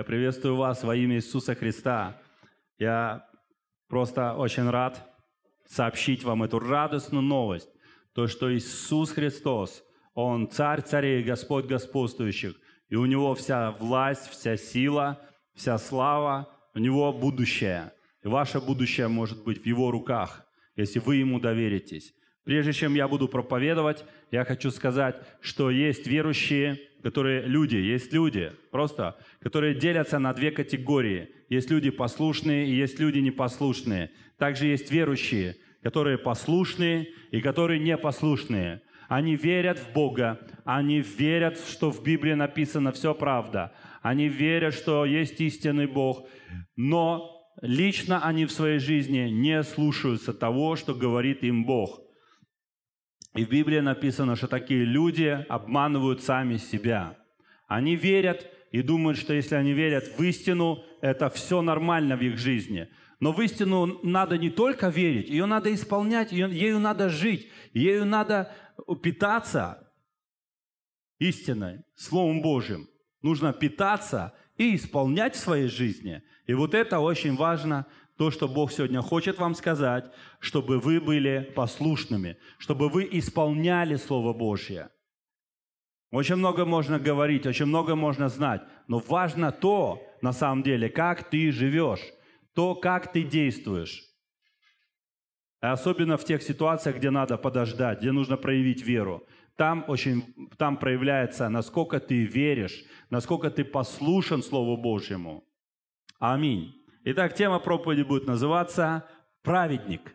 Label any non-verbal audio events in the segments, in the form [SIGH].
Я приветствую вас во имя Иисуса Христа. Я просто очень рад сообщить вам эту радостную новость, то, что Иисус Христос, Он Царь царей, Господь господствующих, и у Него вся власть, вся сила, вся слава, у Него будущее. И ваше будущее может быть в Его руках, если вы Ему доверитесь. Прежде чем я буду проповедовать, я хочу сказать, что есть верующие, которые люди, есть люди, просто, которые делятся на две категории. Есть люди послушные и есть люди непослушные. Также есть верующие, которые послушные и которые непослушные. Они верят в Бога, они верят, что в Библии написано все правда, они верят, что есть истинный Бог, но лично они в своей жизни не слушаются того, что говорит им Бог – и в Библии написано, что такие люди обманывают сами себя. Они верят и думают, что если они верят в истину, это все нормально в их жизни. Но в истину надо не только верить, ее надо исполнять, ею надо жить, ею надо питаться истиной, Словом Божьим. Нужно питаться и исполнять в своей жизни. И вот это очень важно – то, что Бог сегодня хочет вам сказать, чтобы вы были послушными, чтобы вы исполняли Слово Божье. Очень много можно говорить, очень много можно знать, но важно то, на самом деле, как ты живешь, то, как ты действуешь. Особенно в тех ситуациях, где надо подождать, где нужно проявить веру. Там, очень, там проявляется, насколько ты веришь, насколько ты послушен Слову Божьему. Аминь. Итак, тема проповеди будет называться «Праведник».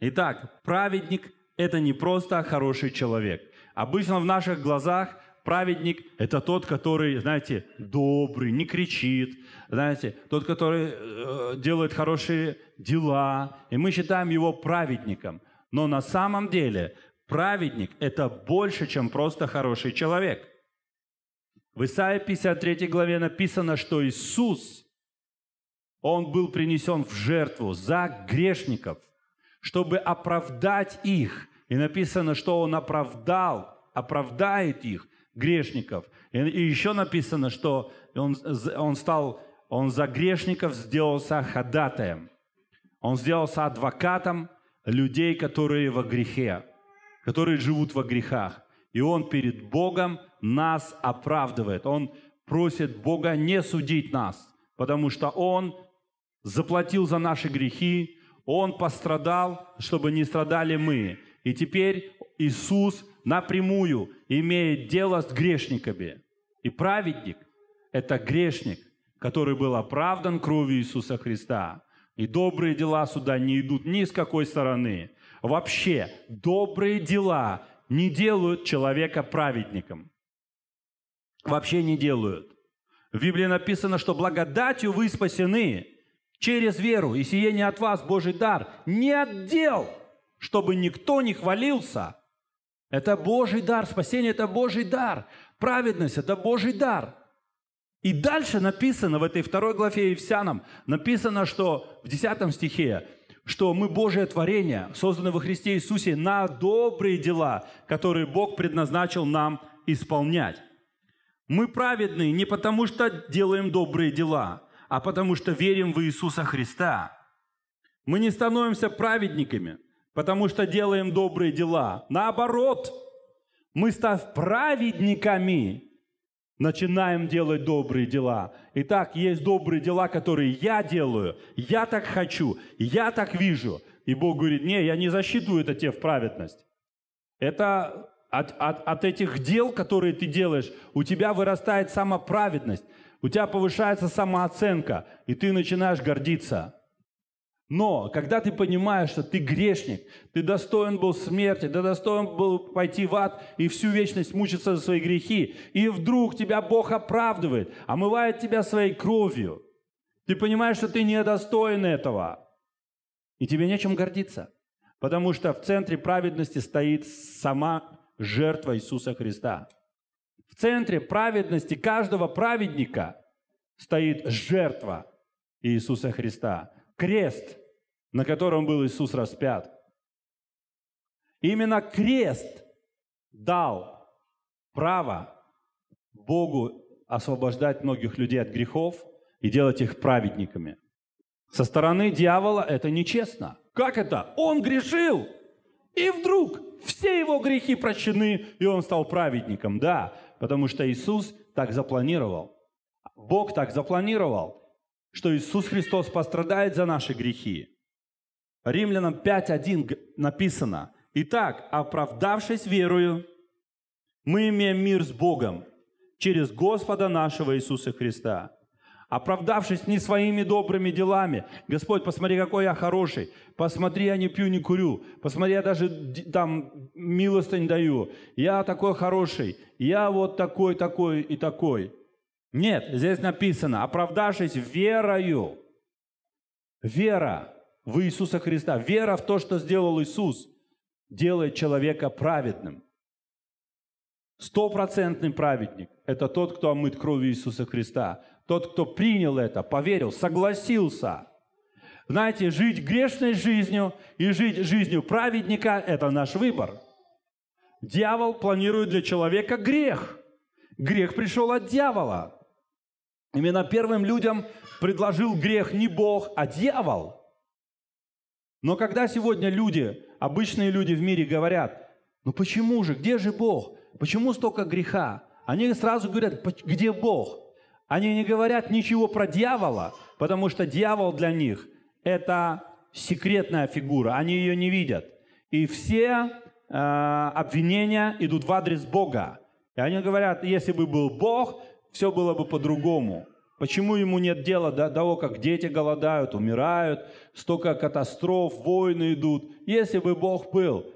Итак, праведник – это не просто хороший человек. Обычно в наших глазах праведник – это тот, который, знаете, добрый, не кричит, знаете, тот, который э, делает хорошие дела, и мы считаем его праведником. Но на самом деле праведник – это больше, чем просто хороший человек. В Исаии 53 главе написано, что Иисус – он был принесен в жертву за грешников, чтобы оправдать их. И написано, что Он оправдал, оправдает их, грешников. И, и еще написано, что он, он стал, он за грешников сделался ходатаем. Он сделался адвокатом людей, которые во грехе, которые живут во грехах. И он перед Богом нас оправдывает. Он просит Бога не судить нас, потому что он заплатил за наши грехи, Он пострадал, чтобы не страдали мы. И теперь Иисус напрямую имеет дело с грешниками. И праведник – это грешник, который был оправдан кровью Иисуса Христа. И добрые дела сюда не идут ни с какой стороны. Вообще, добрые дела не делают человека праведником. Вообще не делают. В Библии написано, что благодатью вы спасены – через веру, и сие не от вас Божий дар, не отдел, чтобы никто не хвалился. Это Божий дар, спасение – это Божий дар, праведность – это Божий дар. И дальше написано в этой второй главе Евсянам, написано, что в 10 стихе, что мы Божие творение, созданы во Христе Иисусе на добрые дела, которые Бог предназначил нам исполнять. Мы праведны не потому, что делаем добрые дела, а потому что верим в Иисуса Христа. Мы не становимся праведниками, потому что делаем добрые дела. Наоборот, мы, став праведниками, начинаем делать добрые дела. Итак, есть добрые дела, которые я делаю, я так хочу, я так вижу. И Бог говорит, не, я не засчитываю это тебе в праведность. Это от, от, от этих дел, которые ты делаешь, у тебя вырастает самоправедность. У тебя повышается самооценка, и ты начинаешь гордиться. Но когда ты понимаешь, что ты грешник, ты достоин был смерти, ты достоин был пойти в ад и всю вечность мучиться за свои грехи, и вдруг тебя Бог оправдывает, омывает тебя своей кровью, ты понимаешь, что ты не достоин этого, и тебе нечем гордиться, потому что в центре праведности стоит сама жертва Иисуса Христа – в центре праведности каждого праведника стоит жертва Иисуса Христа, крест, на котором был Иисус распят. Именно крест дал право Богу освобождать многих людей от грехов и делать их праведниками. Со стороны дьявола это нечестно. Как это? Он грешил! И вдруг все его грехи прощены, и он стал праведником. Да, Потому что Иисус так запланировал. Бог так запланировал, что Иисус Христос пострадает за наши грехи. Римлянам 5.1 написано, «Итак, оправдавшись верою, мы имеем мир с Богом через Господа нашего Иисуса Христа, оправдавшись не своими добрыми делами. Господь, посмотри, какой я хороший. Посмотри, я не пью, не курю. Посмотри, я даже там милостынь даю. Я такой хороший. Я вот такой, такой и такой. Нет, здесь написано, оправдавшись верою. Вера в Иисуса Христа. Вера в то, что сделал Иисус, делает человека праведным. Стопроцентный праведник – это тот, кто омыт кровью Иисуса Христа. Тот, кто принял это, поверил, согласился. Знаете, жить грешной жизнью и жить жизнью праведника – это наш выбор. Дьявол планирует для человека грех. Грех пришел от дьявола. Именно первым людям предложил грех не Бог, а дьявол. Но когда сегодня люди, обычные люди в мире говорят, ну почему же, где же Бог? Почему столько греха? Они сразу говорят, где Бог? Они не говорят ничего про дьявола, потому что дьявол для них – это секретная фигура, они ее не видят. И все э, обвинения идут в адрес Бога. И они говорят, если бы был Бог, все было бы по-другому. Почему ему нет дела до того, как дети голодают, умирают, столько катастроф, войны идут, если бы Бог был?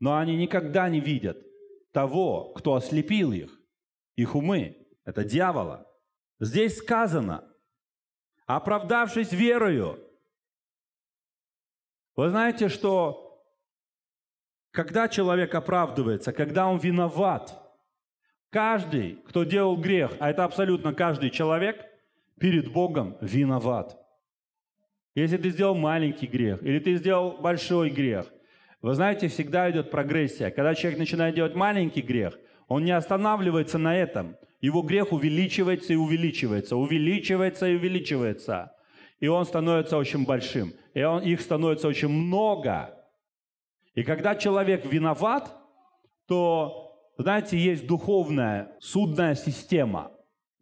Но они никогда не видят того, кто ослепил их, их умы это дьявола. Здесь сказано, оправдавшись верою. Вы знаете, что когда человек оправдывается, когда он виноват, каждый, кто делал грех, а это абсолютно каждый человек, перед Богом виноват. Если ты сделал маленький грех, или ты сделал большой грех, вы знаете, всегда идет прогрессия. Когда человек начинает делать маленький грех, он не останавливается на этом – его грех увеличивается и увеличивается, увеличивается и увеличивается. И он становится очень большим. И он, их становится очень много. И когда человек виноват, то, знаете, есть духовная судная система,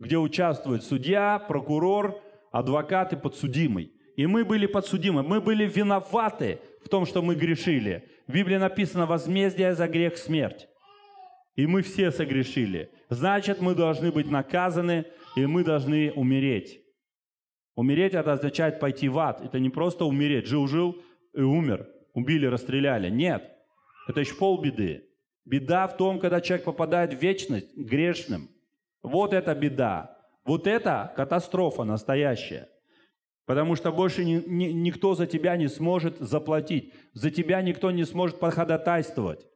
где участвует судья, прокурор, адвокат и подсудимый. И мы были подсудимы, мы были виноваты в том, что мы грешили. В Библии написано «возмездие за грех смерть». И мы все согрешили. Значит, мы должны быть наказаны, и мы должны умереть. Умереть это означает пойти в ад. Это не просто умереть. Жил-жил и умер. Убили, расстреляли. Нет. Это еще полбеды. Беда в том, когда человек попадает в вечность грешным. Вот это беда. Вот это катастрофа настоящая. Потому что больше ни, ни, никто за тебя не сможет заплатить. За тебя никто не сможет походатайствовать.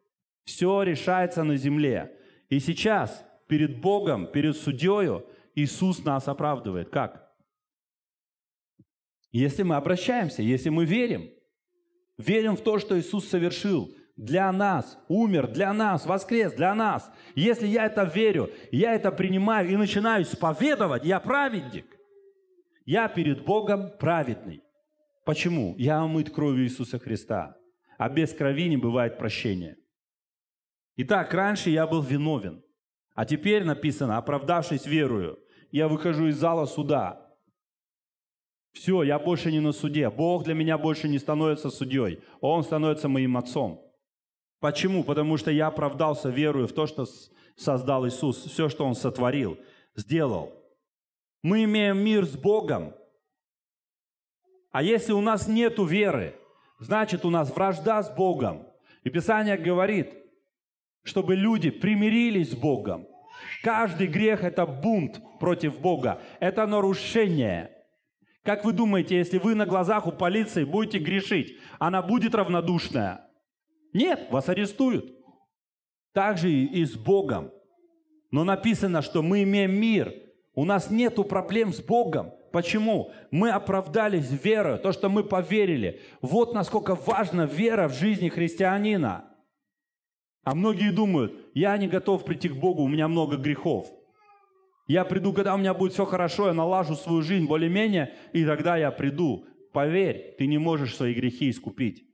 Все решается на земле. И сейчас перед Богом, перед судьей Иисус нас оправдывает. Как? Если мы обращаемся, если мы верим, верим в то, что Иисус совершил для нас, умер для нас, воскрес для нас. Если я это верю, я это принимаю и начинаю исповедовать, я праведник. Я перед Богом праведный. Почему? Я омыт кровью Иисуса Христа. А без крови не бывает прощения. Итак, раньше я был виновен, а теперь написано, оправдавшись верою, я выхожу из зала суда. Все, я больше не на суде. Бог для меня больше не становится судьей. Он становится моим отцом. Почему? Потому что я оправдался верою в то, что создал Иисус, все, что Он сотворил, сделал. Мы имеем мир с Богом. А если у нас нет веры, значит у нас вражда с Богом. И Писание говорит – чтобы люди примирились с Богом. Каждый грех – это бунт против Бога, это нарушение. Как вы думаете, если вы на глазах у полиции будете грешить, она будет равнодушная? Нет, вас арестуют. Так же и с Богом. Но написано, что мы имеем мир. У нас нет проблем с Богом. Почему? Мы оправдались верою, то, что мы поверили. Вот насколько важна вера в жизни христианина – а многие думают, я не готов прийти к Богу, у меня много грехов. Я приду, когда у меня будет все хорошо, я налажу свою жизнь более-менее, и тогда я приду. Поверь, ты не можешь свои грехи искупить.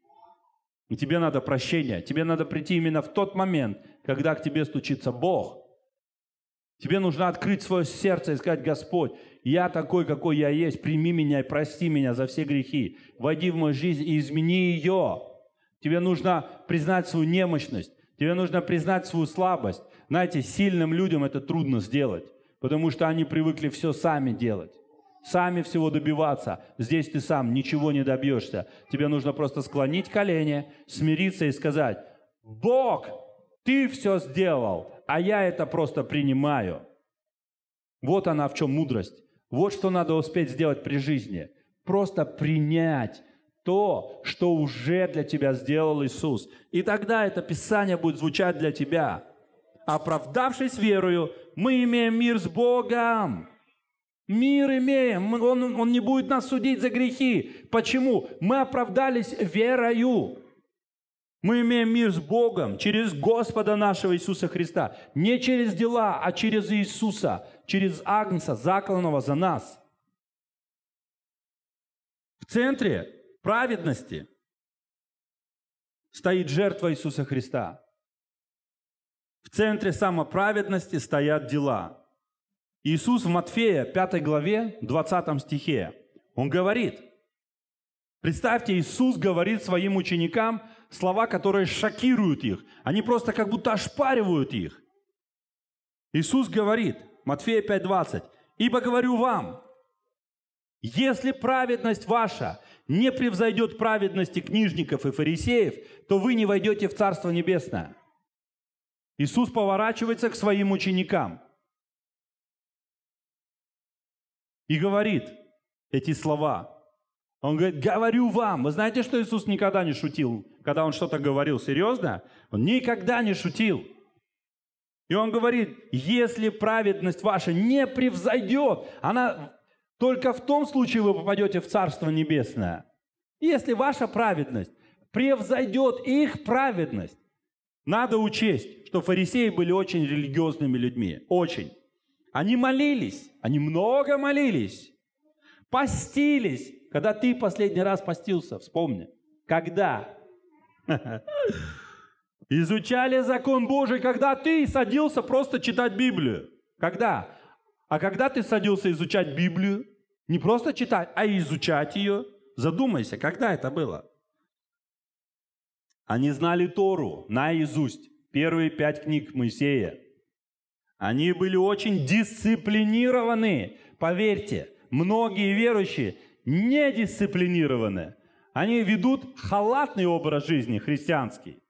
И тебе надо прощение, Тебе надо прийти именно в тот момент, когда к тебе стучится Бог. Тебе нужно открыть свое сердце и сказать, Господь, я такой, какой я есть, прими меня и прости меня за все грехи. Войди в мою жизнь и измени ее. Тебе нужно признать свою немощность. Тебе нужно признать свою слабость. Знаете, сильным людям это трудно сделать, потому что они привыкли все сами делать. Сами всего добиваться. Здесь ты сам ничего не добьешься. Тебе нужно просто склонить колени, смириться и сказать, Бог, ты все сделал, а я это просто принимаю. Вот она в чем мудрость. Вот что надо успеть сделать при жизни. Просто принять то, что уже для тебя сделал Иисус. И тогда это Писание будет звучать для тебя. Оправдавшись верою, мы имеем мир с Богом. Мир имеем. Он, он не будет нас судить за грехи. Почему? Мы оправдались верою. Мы имеем мир с Богом через Господа нашего Иисуса Христа. Не через дела, а через Иисуса, через Агнца, закланного за нас. В центре праведности стоит жертва Иисуса Христа. В центре самоправедности стоят дела. Иисус в Матфея 5 главе 20 стихе, он говорит, представьте, Иисус говорит своим ученикам слова, которые шокируют их. Они просто как будто ошпаривают их. Иисус говорит, Матфея 5:20, «Ибо говорю вам, если праведность ваша – не превзойдет праведности книжников и фарисеев, то вы не войдете в Царство Небесное. Иисус поворачивается к своим ученикам и говорит эти слова – он говорит, говорю вам. Вы знаете, что Иисус никогда не шутил, когда он что-то говорил? Серьезно? Он никогда не шутил. И он говорит, если праведность ваша не превзойдет, она только в том случае вы попадете в Царство Небесное. Если ваша праведность превзойдет их праведность, надо учесть, что фарисеи были очень религиозными людьми. Очень. Они молились, они много молились, постились. Когда ты последний раз постился, вспомни. Когда? [LAUGHS] Изучали закон Божий, когда ты садился просто читать Библию. Когда? А когда ты садился изучать Библию? Не просто читать, а изучать ее. Задумайся, когда это было? Они знали Тору наизусть, первые пять книг Моисея. Они были очень дисциплинированы, поверьте. Многие верующие не дисциплинированы. Они ведут халатный образ жизни христианский.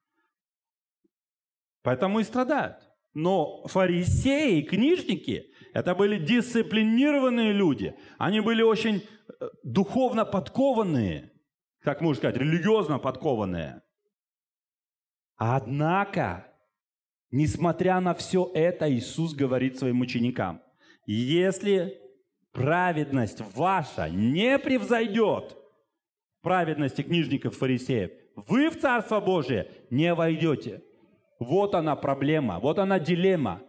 Поэтому и страдают. Но фарисеи книжники, это были дисциплинированные люди. Они были очень э, духовно подкованные, как можно сказать, религиозно подкованные. Однако, несмотря на все это, Иисус говорит своим ученикам, если праведность ваша не превзойдет праведности книжников фарисеев, вы в Царство Божие не войдете. Вот она проблема, вот она дилемма.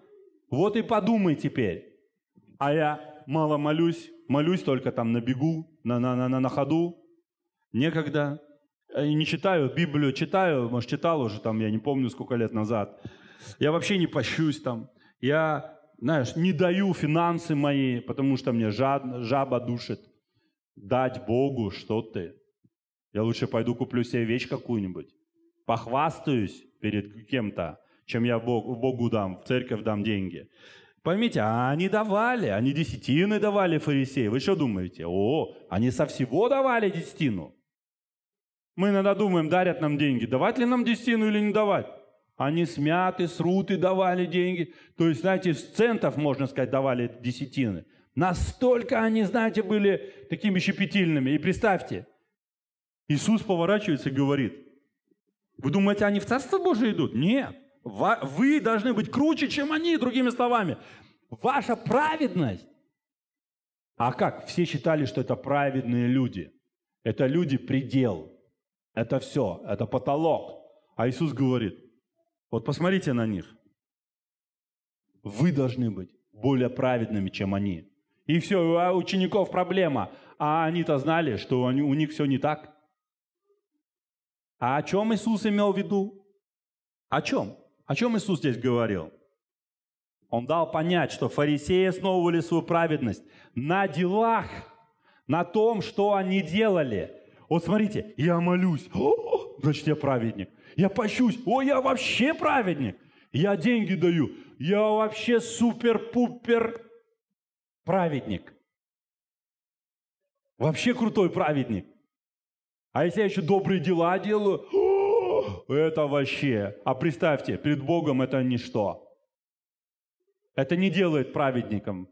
Вот и подумай теперь, а я мало молюсь, молюсь только там на бегу, на, на, на, на на ходу, некогда. Я а не читаю Библию, читаю, может, читал уже там, я не помню, сколько лет назад. Я вообще не пощусь там. Я, знаешь, не даю финансы мои, потому что мне жад, жаба душит. Дать Богу, что ты. Я лучше пойду куплю себе вещь какую-нибудь. Похвастаюсь перед кем-то, чем я Богу, Богу дам, в церковь дам деньги. Поймите, а они давали, они десятины давали фарисеи. Вы что думаете? О, они со всего давали десятину. Мы иногда думаем, дарят нам деньги. Давать ли нам десятину или не давать? Они смяты, сруты давали деньги. То есть, знаете, с центов, можно сказать, давали десятины. Настолько они, знаете, были такими щепетильными. И представьте, Иисус поворачивается и говорит, вы думаете, они в Царство Божие идут? Нет. Вы должны быть круче, чем они, другими словами. Ваша праведность. А как? Все считали, что это праведные люди. Это люди предел. Это все. Это потолок. А Иисус говорит, вот посмотрите на них. Вы должны быть более праведными, чем они. И все, а, у учеников проблема. А они-то знали, что у них все не так. А о чем Иисус имел в виду? О чем? О чем Иисус здесь говорил? Он дал понять, что фарисеи основывали свою праведность на делах, на том, что они делали. Вот смотрите, я молюсь, О, значит я праведник. Я пощусь, о, я вообще праведник. Я деньги даю, я вообще супер-пупер праведник. Вообще крутой праведник. А если я еще добрые дела делаю, это вообще. А представьте, перед Богом это ничто. Это не делает праведником.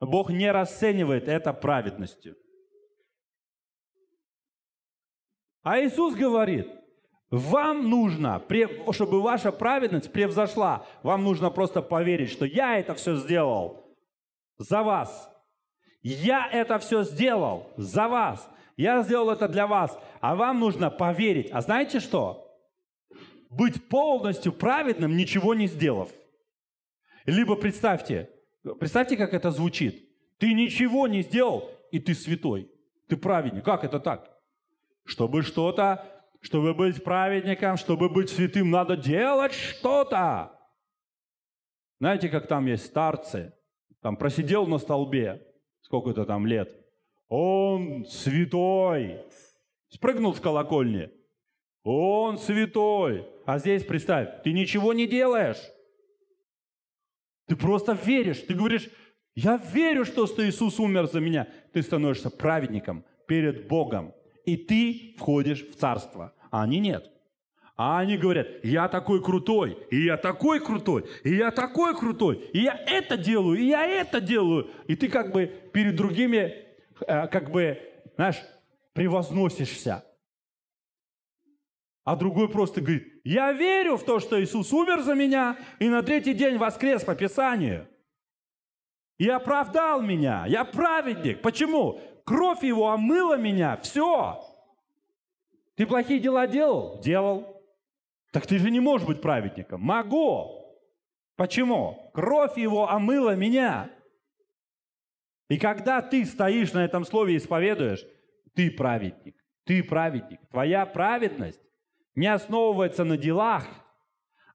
Бог не расценивает это праведностью. А Иисус говорит, вам нужно, чтобы ваша праведность превзошла, вам нужно просто поверить, что я это все сделал за вас. Я это все сделал за вас. Я сделал это для вас. А вам нужно поверить. А знаете что? быть полностью праведным, ничего не сделав. Либо представьте, представьте, как это звучит. Ты ничего не сделал, и ты святой. Ты праведник. Как это так? Чтобы что-то, чтобы быть праведником, чтобы быть святым, надо делать что-то. Знаете, как там есть старцы? Там просидел на столбе сколько-то там лет. Он святой. Спрыгнул с колокольни – он святой. А здесь представь, ты ничего не делаешь. Ты просто веришь. Ты говоришь, я верю, что, что Иисус умер за меня. Ты становишься праведником перед Богом. И ты входишь в царство. А они нет. А они говорят, я такой крутой, и я такой крутой, и я такой крутой, и я это делаю, и я это делаю. И ты как бы перед другими, э, как бы, знаешь, превозносишься. А другой просто говорит, я верю в то, что Иисус умер за меня и на третий день воскрес по Писанию. И оправдал меня, я праведник. Почему? Кровь его омыла меня, все. Ты плохие дела делал? Делал. Так ты же не можешь быть праведником. Могу. Почему? Кровь его омыла меня. И когда ты стоишь на этом слове и исповедуешь, ты праведник, ты праведник, твоя праведность не основывается на делах,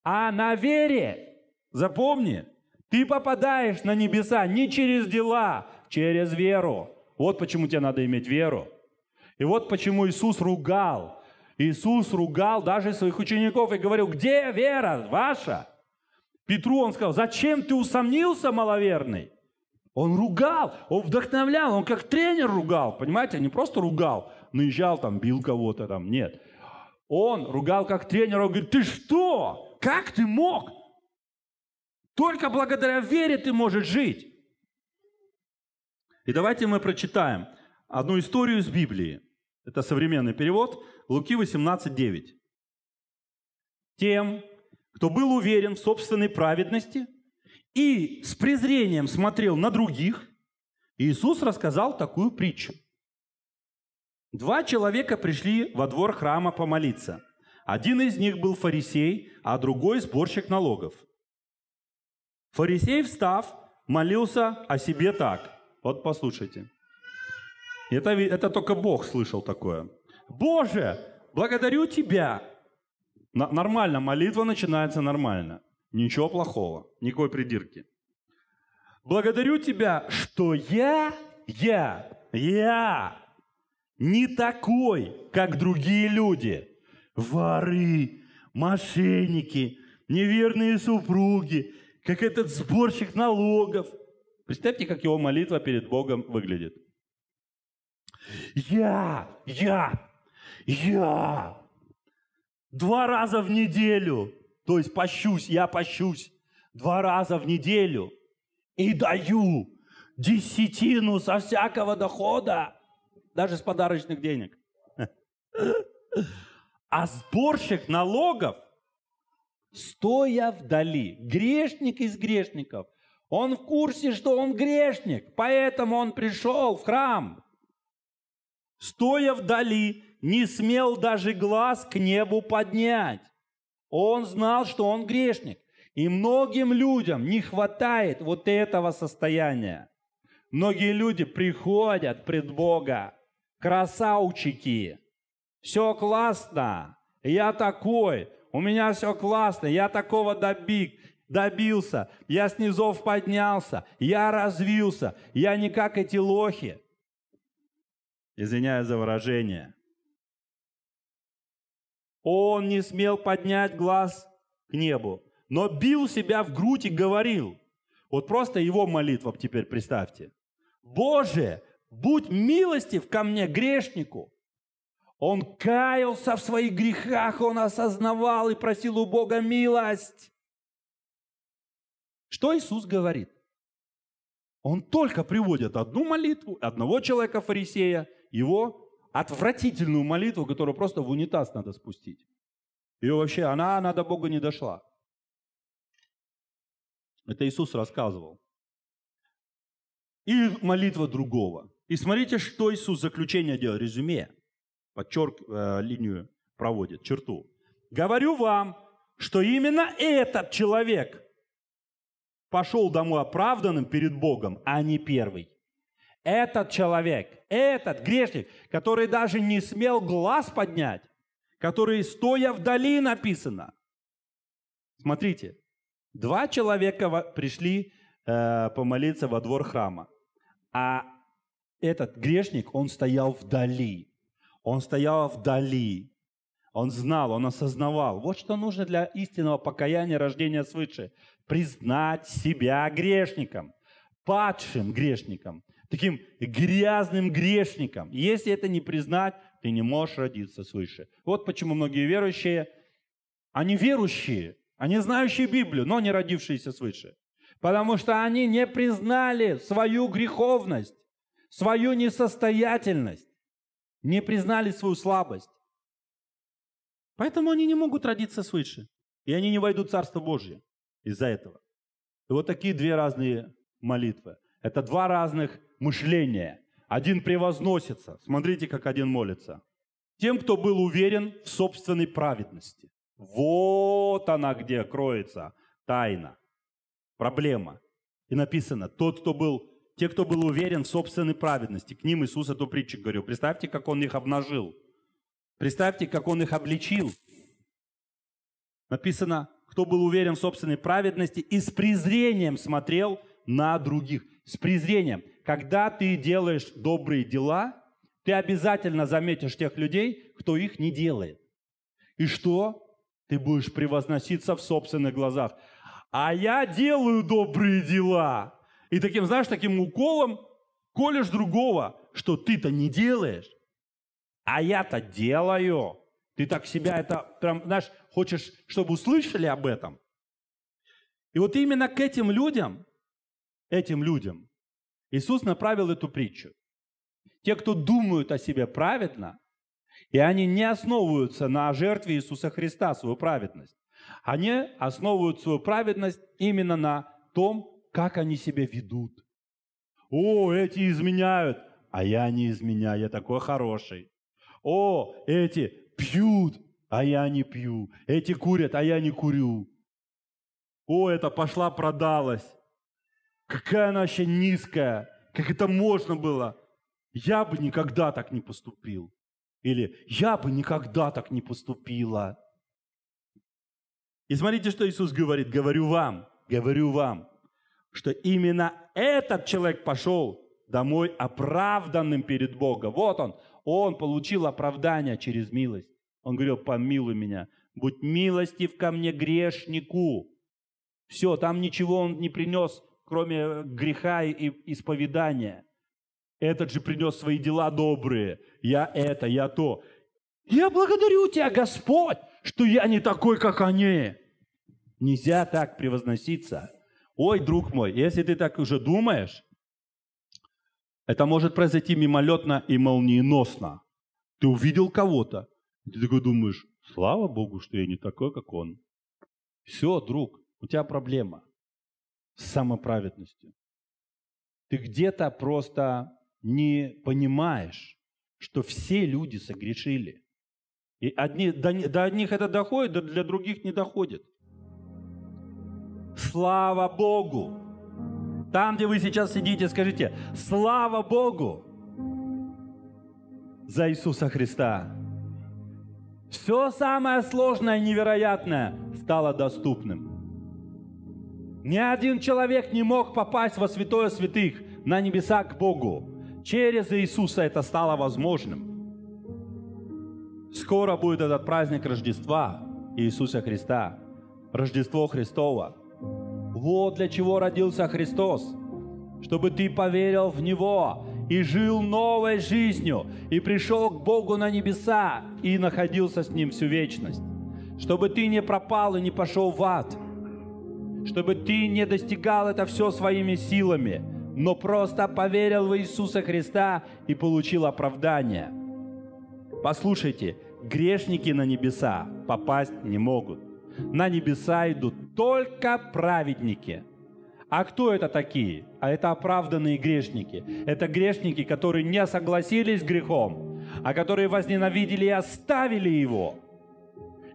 а на вере. Запомни, ты попадаешь на небеса не через дела, через веру. Вот почему тебе надо иметь веру. И вот почему Иисус ругал. Иисус ругал даже своих учеников и говорил, где вера ваша? Петру он сказал, зачем ты усомнился, маловерный? Он ругал, он вдохновлял, он как тренер ругал, понимаете, не просто ругал, наезжал там, бил кого-то там, нет – он ругал как тренера, он говорит, ты что? Как ты мог? Только благодаря вере ты можешь жить. И давайте мы прочитаем одну историю из Библии. Это современный перевод. Луки 18.9. Тем, кто был уверен в собственной праведности и с презрением смотрел на других, Иисус рассказал такую притчу. Два человека пришли во двор храма помолиться. Один из них был фарисей, а другой – сборщик налогов. Фарисей, встав, молился о себе так. Вот послушайте. Это, это только Бог слышал такое. «Боже, благодарю Тебя!» Н- нормально, молитва начинается нормально. Ничего плохого, никакой придирки. «Благодарю Тебя, что я, я, я не такой, как другие люди. Воры, мошенники, неверные супруги, как этот сборщик налогов. Представьте, как его молитва перед Богом выглядит. Я, я, я два раза в неделю, то есть пощусь, я пощусь два раза в неделю и даю десятину со всякого дохода – даже с подарочных денег. А сборщик налогов, стоя вдали, грешник из грешников, он в курсе, что он грешник, поэтому он пришел в храм. Стоя вдали, не смел даже глаз к небу поднять. Он знал, что он грешник. И многим людям не хватает вот этого состояния. Многие люди приходят пред Бога, красавчики, все классно, я такой, у меня все классно, я такого добик, добился, я с низов поднялся, я развился, я не как эти лохи. Извиняюсь за выражение. Он не смел поднять глаз к небу, но бил себя в грудь и говорил. Вот просто его молитва теперь представьте. «Боже, будь милостив ко мне, грешнику. Он каялся в своих грехах, он осознавал и просил у Бога милость. Что Иисус говорит? Он только приводит одну молитву одного человека-фарисея, его отвратительную молитву, которую просто в унитаз надо спустить. И вообще она, она до Бога не дошла. Это Иисус рассказывал. И молитва другого. И смотрите, что Иисус заключение делает, резюме, подчерк, э, линию проводит, черту. Говорю вам, что именно этот человек пошел домой оправданным перед Богом, а не первый. Этот человек, этот грешник, который даже не смел глаз поднять, который стоя вдали написано. Смотрите, два человека пришли э, помолиться во двор храма, а этот грешник, он стоял вдали. Он стоял вдали. Он знал, он осознавал. Вот что нужно для истинного покаяния, рождения свыше. Признать себя грешником, падшим грешником, таким грязным грешником. Если это не признать, ты не можешь родиться свыше. Вот почему многие верующие, они верующие, они знающие Библию, но не родившиеся свыше. Потому что они не признали свою греховность свою несостоятельность, не признали свою слабость. Поэтому они не могут родиться свыше. И они не войдут в Царство Божье из-за этого. И вот такие две разные молитвы. Это два разных мышления. Один превозносится. Смотрите, как один молится. Тем, кто был уверен в собственной праведности. Вот она где кроется тайна, проблема. И написано, тот, кто был те, кто был уверен в собственной праведности, к ним Иисус эту притчу говорил. Представьте, как Он их обнажил. Представьте, как Он их обличил. Написано, кто был уверен в собственной праведности и с презрением смотрел на других. С презрением. Когда ты делаешь добрые дела, ты обязательно заметишь тех людей, кто их не делает. И что? Ты будешь превозноситься в собственных глазах. А я делаю добрые дела. И таким, знаешь, таким уколом колешь другого, что ты-то не делаешь, а я-то делаю. Ты так себя это прям, знаешь, хочешь, чтобы услышали об этом. И вот именно к этим людям, этим людям, Иисус направил эту притчу. Те, кто думают о себе праведно, и они не основываются на жертве Иисуса Христа, свою праведность. Они основывают свою праведность именно на том, как они себя ведут. О, эти изменяют, а я не изменяю, я такой хороший. О, эти пьют, а я не пью. Эти курят, а я не курю. О, это пошла продалась. Какая она вообще низкая. Как это можно было? Я бы никогда так не поступил. Или я бы никогда так не поступила. И смотрите, что Иисус говорит. Говорю вам, говорю вам, что именно этот человек пошел домой оправданным перед Богом. Вот он, он получил оправдание через милость. Он говорил, помилуй меня, будь милостив ко мне грешнику. Все, там ничего он не принес, кроме греха и исповедания. Этот же принес свои дела добрые. Я это, я то. Я благодарю тебя, Господь, что я не такой, как они. Нельзя так превозноситься. Ой, друг мой, если ты так уже думаешь, это может произойти мимолетно и молниеносно. Ты увидел кого-то, и ты такой думаешь, слава Богу, что я не такой, как он. Все, друг, у тебя проблема с самоправедностью. Ты где-то просто не понимаешь, что все люди согрешили. И одни, до, до одних это доходит, до, для других не доходит. Слава Богу! Там, где вы сейчас сидите, скажите, слава Богу за Иисуса Христа. Все самое сложное и невероятное стало доступным. Ни один человек не мог попасть во святое святых, на небеса к Богу. Через Иисуса это стало возможным. Скоро будет этот праздник Рождества Иисуса Христа, Рождество Христово – вот для чего родился Христос. Чтобы ты поверил в Него и жил новой жизнью, и пришел к Богу на небеса, и находился с Ним всю вечность. Чтобы ты не пропал и не пошел в ад. Чтобы ты не достигал это все своими силами, но просто поверил в Иисуса Христа и получил оправдание. Послушайте, грешники на небеса попасть не могут на небеса идут только праведники. А кто это такие? А это оправданные грешники. Это грешники, которые не согласились с грехом, а которые возненавидели и оставили его.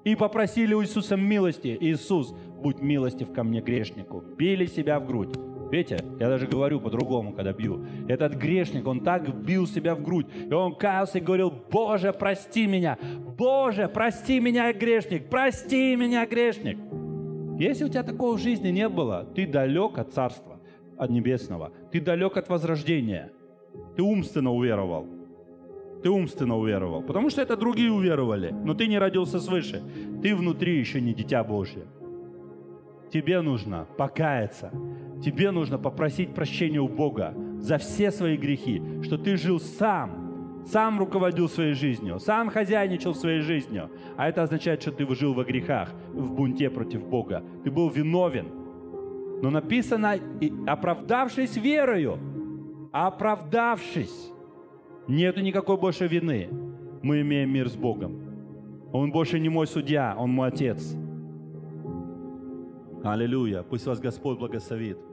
И попросили у Иисуса милости. Иисус, будь милостив ко мне грешнику. Били себя в грудь. Видите, я даже говорю по-другому, когда бью. Этот грешник, он так бил себя в грудь. И он каялся и говорил, Боже, прости меня. Боже, прости меня, грешник. Прости меня, грешник. Если у тебя такого в жизни не было, ты далек от Царства от Небесного. Ты далек от возрождения. Ты умственно уверовал. Ты умственно уверовал. Потому что это другие уверовали, но ты не родился свыше. Ты внутри еще не дитя Божье тебе нужно покаяться. Тебе нужно попросить прощения у Бога за все свои грехи, что ты жил сам, сам руководил своей жизнью, сам хозяйничал своей жизнью. А это означает, что ты жил во грехах, в бунте против Бога. Ты был виновен. Но написано, оправдавшись верою, оправдавшись, нету никакой больше вины. Мы имеем мир с Богом. Он больше не мой судья, он мой отец. Аллилуйя. Пусть вас Господь благословит.